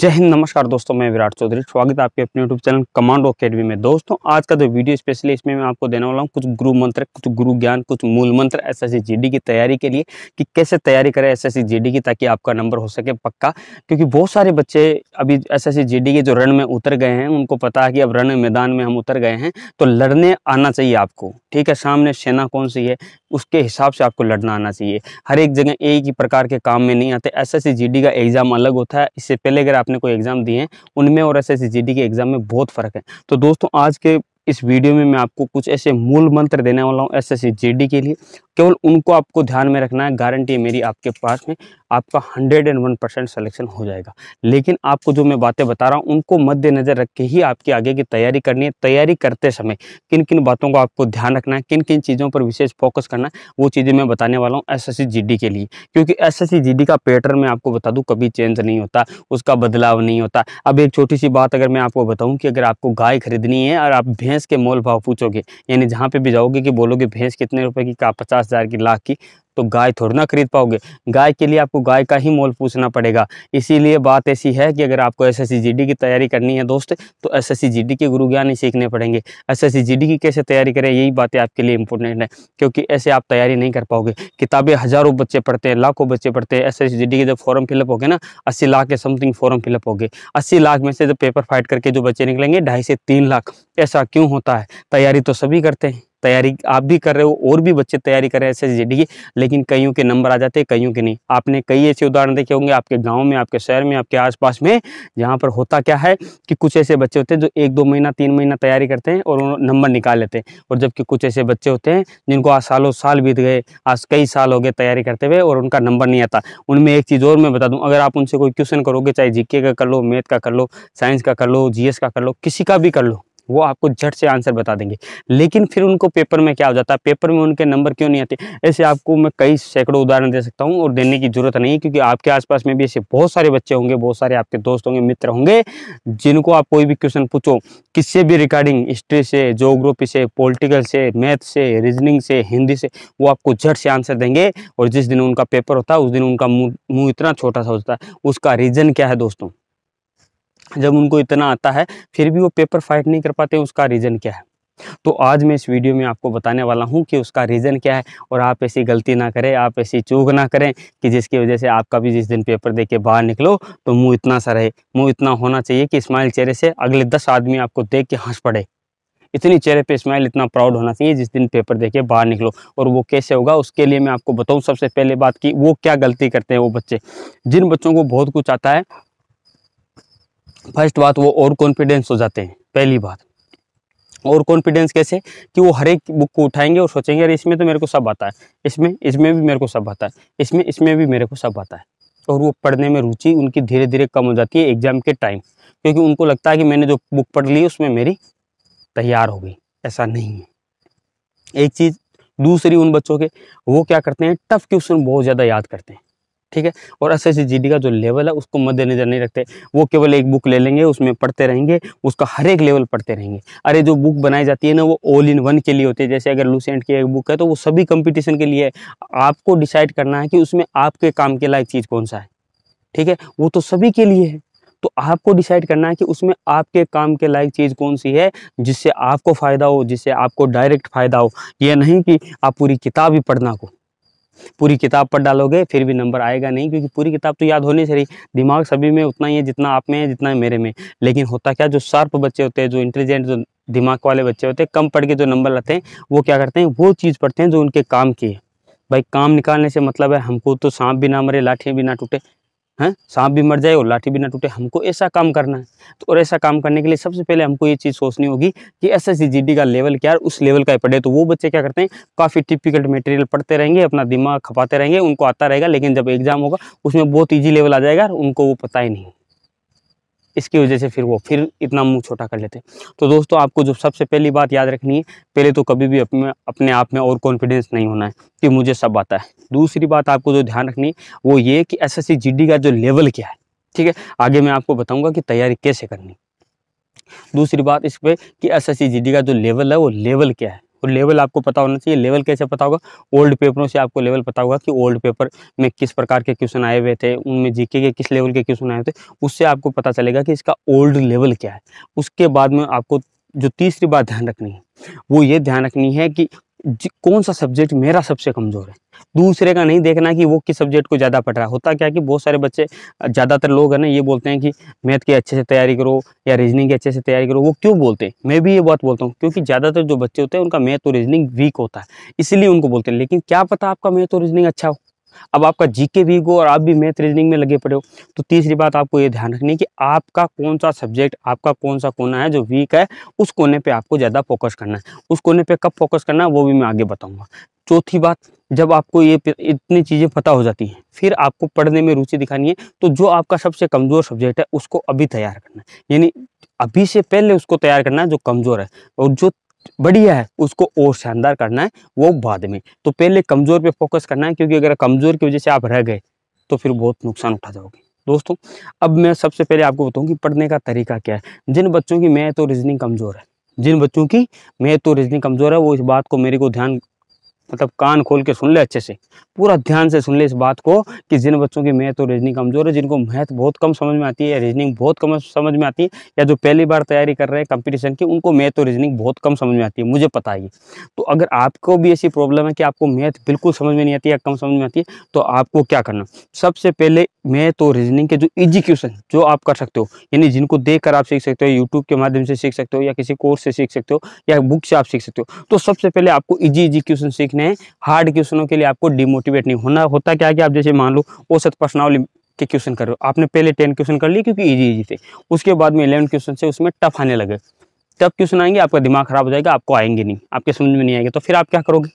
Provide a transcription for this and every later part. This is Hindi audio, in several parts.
जय हिंद नमस्कार दोस्तों मैं विराट चौधरी स्वागत है आपके अपने यूट्यूब चैनल कमांडो अकेडमी में दोस्तों आज का जो वीडियो स्पेशली इसमें मैं आपको देने वाला हूँ कुछ गुरु मंत्र कुछ गुरु ज्ञान कुछ मूल मंत्र एस एस की तैयारी के लिए कि कैसे तैयारी करें एस एस की ताकि आपका नंबर हो सके पक्का क्योंकि बहुत सारे बच्चे अभी एस एस के जो रण में उतर गए हैं उनको पता है कि अब रण मैदान में हम उतर गए हैं तो लड़ने आना चाहिए आपको ठीक है सामने सेना कौन सी है उसके हिसाब से आपको लड़ना आना चाहिए हर एक जगह एक ही प्रकार के काम में नहीं आते एस एस का एग्ज़ाम अलग होता है इससे पहले अगर आपने कोई एग्ज़ाम दिए हैं उनमें और एस एस के एग्ज़ाम में बहुत फ़र्क है तो दोस्तों आज के इस वीडियो में मैं आपको कुछ ऐसे मूल मंत्र देने वाला हूँ एस एस के लिए केवल उनको आपको ध्यान में रखना है गारंटी है मेरी आपके पास में आपका hundred and one percent selection हो जाएगा लेकिन आपको जो मैं बातें बता रहा हूँ उनको मद्देनज़र रख के ही आपकी आगे की तैयारी करनी है तैयारी करते समय किन किन बातों को आपको ध्यान रखना है किन किन चीज़ों पर विशेष फोकस करना है वो चीज़ें मैं बताने वाला हूँ एस एस के लिए क्योंकि एस एस का पैटर्न मैं आपको बता दूँ कभी चेंज नहीं होता उसका बदलाव नहीं होता अब एक छोटी सी बात अगर मैं आपको बताऊँ कि अगर आपको गाय खरीदनी है और आप भैंस के मोल भाव पूछोगे यानी जहाँ पर भी जाओगे कि बोलोगे भैंस कितने रुपये की का पचास की लाख की तो गाय थोड़ी ना खरीद पाओगे गाय के लिए आपको गाय का ही मोल पूछना पड़ेगा इसीलिए बात ऐसी है कि अगर आपको एस एस की तैयारी करनी है दोस्त तो एस एस के गुरु ज्ञान ही सीखने पड़ेंगे एस एस की कैसे तैयारी करें यही बातें आपके लिए इंपॉर्टेंट है क्योंकि ऐसे आप तैयारी नहीं कर पाओगे किताबें हज़ारों बच्चे पढ़ते हैं लाखों बच्चे पढ़ते हैं एस एस के जब फॉर्म फिलअप हो गए ना अस्सी लाख के समथिंग फॉर्म फिलअप हो गए अस्सी लाख में से जब पेपर फाइट करके जो बच्चे निकलेंगे ढाई से तीन लाख ऐसा क्यों होता है तैयारी तो सभी करते हैं तैयारी आप भी कर रहे हो और भी बच्चे तैयारी कर रहे हैं एस एस की लेकिन कईयों के नंबर आ जाते हैं कईयों के नहीं आपने कई ऐसे उदाहरण देखे होंगे आपके गाँव में आपके शहर में आपके पास में जहाँ पर होता क्या है कि कुछ ऐसे बच्चे होते हैं जो एक दो महीना तीन महीना तैयारी करते हैं और नंबर निकाल लेते हैं और जबकि कुछ ऐसे बच्चे होते हैं जिनको आज सालों साल बीत गए आज कई साल हो गए तैयारी करते हुए और उनका नंबर नहीं आता उनमें एक चीज़ और मैं बता दूँ अगर आप उनसे कोई क्वेश्चन करोगे चाहे जीके का कर लो मैथ का कर लो साइंस का कर लो जीएस का कर लो किसी का भी कर लो वो आपको झट से आंसर बता देंगे लेकिन फिर उनको पेपर में क्या हो जाता है पेपर में उनके नंबर क्यों नहीं आते ऐसे आपको मैं कई सैकड़ों उदाहरण दे सकता हूँ और देने की जरूरत नहीं क्योंकि आपके आसपास में भी ऐसे बहुत सारे बच्चे होंगे बहुत सारे आपके दोस्त होंगे मित्र होंगे जिनको आप कोई भी क्वेश्चन पूछो किससे भी रिगार्डिंग हिस्ट्री से जोग्राफी से पोलिटिकल से मैथ से रीजनिंग से हिंदी से वो आपको झट से आंसर देंगे और जिस दिन उनका पेपर होता है उस दिन उनका मुँह इतना छोटा सा होता है उसका रीज़न क्या है दोस्तों जब उनको इतना आता है फिर भी वो पेपर फाइट नहीं कर पाते उसका रीज़न क्या है तो आज मैं इस वीडियो में आपको बताने वाला हूं कि उसका रीज़न क्या है और आप ऐसी गलती ना करें आप ऐसी चूक ना करें कि जिसकी वजह से आपका भी जिस दिन पेपर दे के बाहर निकलो तो मुंह इतना सा रहे मुंह इतना होना चाहिए कि स्माइल चेहरे से अगले दस आदमी आपको देख के हंस पड़े इतनी चेहरे पे स्माइल इतना प्राउड होना चाहिए जिस दिन पेपर दे के बाहर निकलो और वो कैसे होगा उसके लिए मैं आपको बताऊँ सबसे पहले बात की वो क्या गलती करते हैं वो बच्चे जिन बच्चों को बहुत कुछ आता है फर्स्ट बात वो और कॉन्फिडेंस हो जाते हैं पहली बात और कॉन्फिडेंस कैसे कि वो हर एक बुक को उठाएंगे और सोचेंगे अरे इसमें तो मेरे को सब आता है इसमें इसमें भी मेरे को सब आता है इसमें इसमें भी मेरे को सब आता है और वो पढ़ने में रुचि उनकी धीरे धीरे कम हो जाती है एग्ज़ाम के टाइम क्योंकि उनको लगता है कि मैंने जो बुक पढ़ ली उसमें मेरी तैयार हो गई ऐसा नहीं है एक चीज़ दूसरी उन बच्चों के वो क्या करते हैं टफ क्वेश्चन बहुत ज़्यादा याद करते हैं ठीक है और एस एस का जो लेवल है उसको मद्देनजर नहीं रखते वो केवल एक बुक ले लेंगे उसमें पढ़ते रहेंगे उसका हर एक लेवल पढ़ते रहेंगे अरे जो बुक बनाई जाती है ना वो ऑल इन वन के लिए होती है जैसे अगर लूसेंट की एक बुक है तो वो सभी कंपटीशन के लिए है आपको डिसाइड करना है कि उसमें आपके काम के लायक चीज़ कौन सा है ठीक है वो तो सभी के लिए है तो आपको डिसाइड करना है कि उसमें आपके काम के लायक चीज़ कौन सी है जिससे आपको फ़ायदा हो जिससे आपको डायरेक्ट फ़ायदा हो यह नहीं कि आप पूरी किताब ही पढ़ना को पूरी किताब पढ़ डालोगे फिर भी नंबर आएगा नहीं क्योंकि पूरी किताब तो याद होनी चाहिए दिमाग सभी में उतना ही है जितना आप में है जितना है मेरे में लेकिन होता क्या जो शार्प बच्चे होते हैं जो इंटेलिजेंट जो दिमाग वाले बच्चे होते हैं कम पढ़ के जो नंबर लाते हैं वो क्या करते हैं वो चीज़ पढ़ते हैं जो उनके काम की है भाई काम निकालने से मतलब है हमको तो सांप भी ना मरे लाठियाँ भी ना टूटे हैं सांप भी मर जाए और लाठी भी ना टूटे हमको ऐसा काम करना है तो और ऐसा काम करने के लिए सबसे पहले हमको ये चीज़ सोचनी होगी कि एस एस का लेवल क्या है उस लेवल का ही पढ़े तो वो बच्चे क्या करते हैं काफ़ी टिपिकल मटेरियल पढ़ते रहेंगे अपना दिमाग खपाते रहेंगे उनको आता रहेगा लेकिन जब एग्जाम होगा उसमें बहुत ईजी लेवल आ जाएगा उनको वो पता ही नहीं इसकी वजह से फिर वो फिर इतना मुंह छोटा कर लेते हैं तो दोस्तों आपको जो सबसे पहली बात याद रखनी है पहले तो कभी भी अपने अपने आप में और कॉन्फिडेंस नहीं होना है कि मुझे सब आता है दूसरी बात आपको जो ध्यान रखनी है वो ये कि एस एस का जो लेवल क्या है ठीक है आगे मैं आपको बताऊँगा कि तैयारी कैसे करनी दूसरी बात इस पर कि एस एस का जो लेवल है वो लेवल क्या है तो लेवल आपको पता होना चाहिए लेवल कैसे पता होगा ओल्ड पेपरों से आपको लेवल पता होगा कि ओल्ड पेपर में किस प्रकार के क्वेश्चन आए हुए थे उनमें जीके के किस लेवल के क्वेश्चन आए थे उससे आपको पता चलेगा कि इसका ओल्ड लेवल क्या है उसके बाद में आपको जो तीसरी बात ध्यान रखनी है वो ये ध्यान रखनी है कि कौन सा सब्जेक्ट मेरा सबसे कमज़ोर है दूसरे का नहीं देखना कि वो किस सब्जेक्ट को ज़्यादा पढ़ रहा है होता क्या कि बहुत सारे बच्चे ज़्यादातर लोग हैं ना ये बोलते हैं कि मैथ की अच्छे से तैयारी करो या रीजनिंग की अच्छे से तैयारी करो वो क्यों बोलते हैं मैं भी ये बात बोलता हूँ क्योंकि ज़्यादातर जो बच्चे होते हैं उनका मैथ और रीजनिंग वीक होता है इसलिए उनको बोलते हैं लेकिन क्या पता आपका मैथ और रीजनिंग अच्छा हो अब आपका जीके भी हो और आप भी मैथ रीजनिंग में लगे पड़े हो तो तीसरी बात आपको ये ध्यान रखनी है कि आपका कौन सा सब्जेक्ट आपका कौन सा कोना है जो वीक है उस कोने पे आपको ज़्यादा फोकस करना है उस कोने पे कब फोकस करना है वो भी मैं आगे बताऊँगा चौथी बात जब आपको ये इतनी चीज़ें पता हो जाती हैं फिर आपको पढ़ने में रुचि दिखानी है तो जो आपका सबसे कमज़ोर सब्जेक्ट है उसको अभी तैयार करना है यानी अभी से पहले उसको तैयार करना है जो कमज़ोर है और जो बढ़िया है उसको और शानदार करना है वो बाद में तो पहले कमज़ोर पे फोकस करना है क्योंकि अगर कमज़ोर की वजह से आप रह गए तो फिर बहुत नुकसान उठा जाओगे दोस्तों अब मैं सबसे पहले आपको बताऊंगी कि पढ़ने का तरीका क्या है जिन बच्चों की मैथ तो और रीजनिंग कमज़ोर है जिन बच्चों की मैथ तो और रीजनिंग कमज़ोर है वो इस बात को मेरे को ध्यान मतलब कान खोल के सुन ले अच्छे से पूरा ध्यान से सुन ले इस बात को कि जिन बच्चों की मैथ और रीजनिंग कमज़ोर है जिनको मैथ बहुत कम समझ में आती है या रीजनिंग बहुत कम समझ में आती है या जो पहली बार तैयारी कर रहे हैं कंपटीशन की उनको मैथ और रीजनिंग बहुत कम समझ में आती है मुझे पता ही तो अगर आपको भी ऐसी प्रॉब्लम है कि आपको मैथ बिल्कुल समझ में नहीं आती या कम समझ में आती है तो आपको क्या करना सबसे पहले मैथ और रीजनिंग के जो ईजी जो आप कर सकते हो यानी जिनको देख कर आप सीख सकते हो यूट्यूब के माध्यम से सीख सकते हो या किसी कोर्स से सीख सकते हो या बुक से आप सीख सकते हो तो सबसे पहले आपको इजी ईजी सीखना सीखने में हार्ड क्वेश्चनों के लिए आपको डिमोटिवेट नहीं होना होता क्या कि आप जैसे मान लो औसत पर्सनल के क्वेश्चन कर रहे हो आपने पहले टेन क्वेश्चन कर लिए क्योंकि ईजी ईजी थे उसके बाद में इलेवन क्वेश्चन से उसमें टफ आने लगे तब क्वेश्चन आएंगे आपका दिमाग खराब हो जाएगा आपको आएंगे नहीं आपके समझ में नहीं आएंगे तो फिर आप क्या करोगे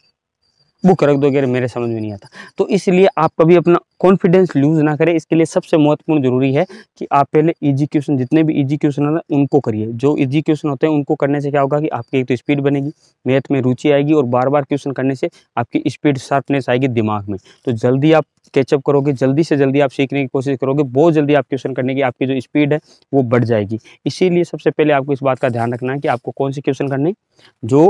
बुक रख अगर मेरे समझ में नहीं आता तो इसलिए आप कभी अपना कॉन्फिडेंस लूज ना करें इसके लिए सबसे महत्वपूर्ण जरूरी है कि आप पहले इजी क्वेश्चन जितने भी इजी क्वेश्चन होते हैं उनको करिए जो इजी क्वेश्चन होते हैं उनको करने से क्या होगा कि आपकी एक तो स्पीड बनेगी मैथ में रुचि आएगी और बार बार क्वेश्चन करने से आपकी स्पीड शार्पनेस आएगी दिमाग में तो जल्दी आप कैचअप करोगे जल्दी से जल्दी आप सीखने की कोशिश करोगे बहुत जल्दी आप क्वेश्चन करने की आपकी जो स्पीड है वो बढ़ जाएगी इसीलिए सबसे पहले आपको इस बात का ध्यान रखना है कि आपको कौन से क्वेश्चन करने जो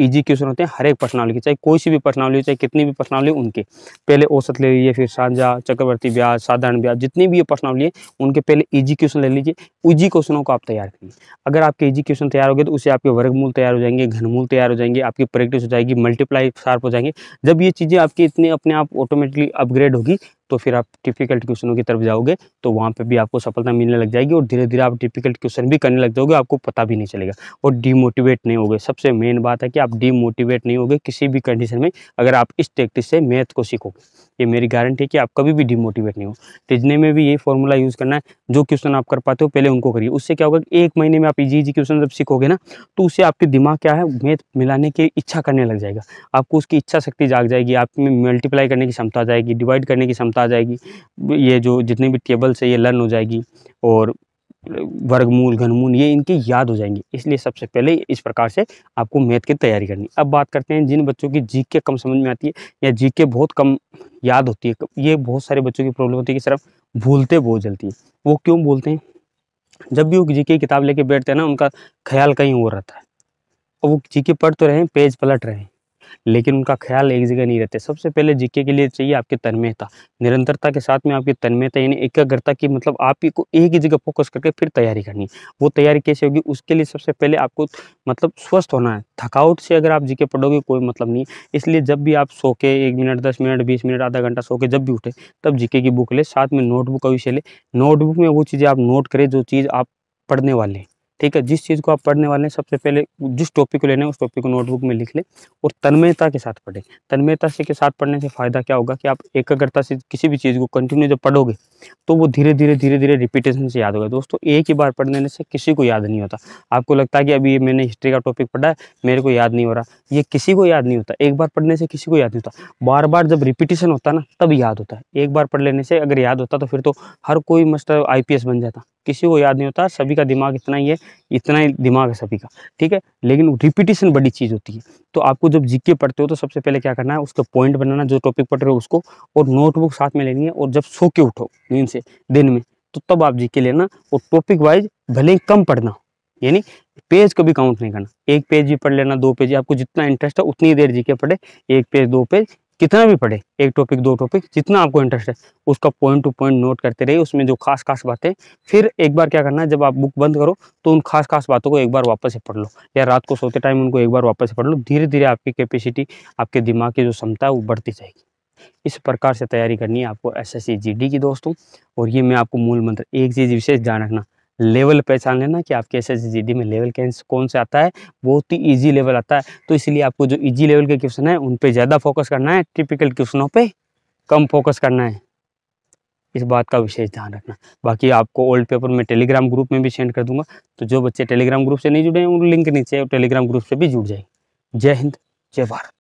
इजी क्वेश्चन होते हैं हर एक की चाहे कोई सी भी पर्सनालिटी चाहे कितनी भी पर्सनालिटी उनके पहले औसत ले लीजिए फिर साझा चक्रवर्ती ब्याज साधारण ब्याज जितनी भी ये पर्सनालिटी है उनके पहले इजी क्वेश्चन ले लीजिए इजी क्वेश्चनों को आप तैयार करिए अगर आपके इजी क्वेश्चन तैयार हो गए तो उससे आपके वर्गमूल तैयार हो जाएंगे घनमूल तैयार हो जाएंगे आपकी प्रैक्टिस हो जाएगी मल्टीप्लाई शार्प हो जाएंगे जब ये चीज़ें आपकी इतने अपने आप ऑटोमेटिकली अपग्रेड होगी तो फिर आप डिफिकल्ट क्वेश्चनों की तरफ जाओगे तो वहाँ पर भी आपको सफलता मिलने लग जाएगी और धीरे धीरे आप डिफिकल्ट क्वेश्चन भी करने लग जाओगे आपको पता भी नहीं चलेगा और डीमोटिवेट नहीं होगे सबसे मेन बात है कि आप डीमोटिवेट नहीं होगे किसी भी कंडीशन में अगर आप इस प्रैक्टिस से मैथ को सीखोगे ये मेरी गारंटी है कि आप कभी भी डिमोटिवेट नहीं हो रिजने में भी ये फॉर्मूला यूज़ करना है जो क्वेश्चन आप कर पाते हो पहले उनको करिए उससे क्या होगा एक महीने में आप इजी इजी क्वेश्चन जब सीखोगे ना तो उससे आपके दिमाग क्या है मैथ मिलाने की इच्छा करने लग जाएगा आपको उसकी इच्छा शक्ति जाग जाएगी आप में मल्टीप्लाई करने की क्षमता जाएगी डिवाइड करने की क्षमता आ जाएगी ये जो जितने भी टेबल्स है ये लर्न हो जाएगी और वर्गमूल घनमूल ये इनकी याद हो जाएंगी इसलिए सबसे पहले इस प्रकार से आपको मैथ की तैयारी करनी अब बात करते हैं जिन बच्चों की जी के कम समझ में आती है या जी के बहुत कम याद होती है ये बहुत सारे बच्चों की प्रॉब्लम होती है कि सिर्फ भूलते बहुत जल्दी वो क्यों बोलते हैं जब भी वो जी की किताब लेके बैठते हैं ना उनका ख्याल कहीं और रहता है और वो जी के पढ़ तो रहे पेज पलट रहे हैं लेकिन उनका ख्याल एक जगह नहीं रहता सबसे पहले जीके के लिए चाहिए आपके तन्मयता निरंतरता के साथ में आपकी तन्मयता यानी एकाग्रता की मतलब आप को एक ही जगह फोकस करके फिर तैयारी करनी वो तैयारी कैसे होगी उसके लिए सबसे पहले आपको मतलब स्वस्थ होना है थकावट से अगर आप जीके पढ़ोगे कोई मतलब नहीं इसलिए जब भी आप सो के एक मिनट दस मिनट बीस मिनट आधा घंटा सो के जब भी उठे तब जीके की बुक ले साथ में नोटबुक का विषय ले नोटबुक में वो चीज़ें आप नोट करें जो चीज़ आप पढ़ने वाले हैं ठीक है जिस चीज़ को आप पढ़ने वाले हैं सबसे पहले जिस टॉपिक को लेना है उस टॉपिक को नोटबुक में लिख लें और तन्मयता के साथ पढ़ें तन्मयता से के साथ पढ़ने से फ़ायदा क्या होगा कि आप एकाग्रता से किसी भी चीज़ को कंटिन्यू जब पढ़ोगे तो वो धीरे धीरे धीरे धीरे रिपीटेशन से याद होगा दोस्तों एक ही बार पढ़ने से किसी को याद नहीं होता आपको लगता है कि अभी मैंने हिस्ट्री का टॉपिक पढ़ा है मेरे को याद नहीं हो रहा ये किसी को याद नहीं होता एक बार पढ़ने से किसी को याद नहीं होता बार बार जब रिपीटेशन होता ना तब याद होता है एक बार पढ़ लेने से अगर याद होता तो फिर तो हर कोई मस्त आई बन जाता किसी को याद नहीं होता सभी का दिमाग इतना ही है इतना ही दिमाग है सभी का ठीक है लेकिन रिपीटेशन बड़ी चीज़ होती है तो आपको जब जीके पढ़ते हो तो सबसे पहले क्या करना है उसका पॉइंट बनाना जो टॉपिक पढ़ रहे हो उसको और नोटबुक साथ में लेनी है और जब सो के उठो नींद से दिन में तो तब आप जी के लेना और टॉपिक वाइज भले ही कम पढ़ना यानी पेज को भी काउंट नहीं करना एक पेज भी पढ़ लेना दो पेज आपको जितना इंटरेस्ट है उतनी देर जी के पढ़े एक पेज दो पेज कितना भी पढ़े एक टॉपिक दो टॉपिक जितना आपको इंटरेस्ट है उसका पॉइंट टू पॉइंट नोट करते रहिए उसमें जो खास खास बातें फिर एक बार क्या करना है जब आप बुक बंद करो तो उन खास खास बातों को एक बार वापस से पढ़ लो या रात को सोते टाइम उनको एक बार वापस से पढ़ लो धीरे धीरे आपकी कैपेसिटी आपके दिमाग की जो क्षमता है वो बढ़ती जाएगी इस प्रकार से तैयारी करनी है आपको एस एस की दोस्तों और ये मैं आपको मूल मंत्र एक चीज़ विशेष ध्यान रखना लेवल पहचान लेना कि आपके एस एस में लेवल कैंस कौन से आता है बहुत ही इजी लेवल आता है तो इसलिए आपको जो इजी लेवल के क्वेश्चन है उन पर ज़्यादा फोकस करना है टिपिकल क्वेश्चनों पर कम फोकस करना है इस बात का विशेष ध्यान रखना बाकी आपको ओल्ड पेपर में टेलीग्राम ग्रुप में भी सेंड कर दूंगा तो जो बच्चे टेलीग्राम ग्रुप से नहीं जुड़े हैं उन लिंक नीचे टेलीग्राम ग्रुप से भी जुड़ जाएंगे जय हिंद जय भारत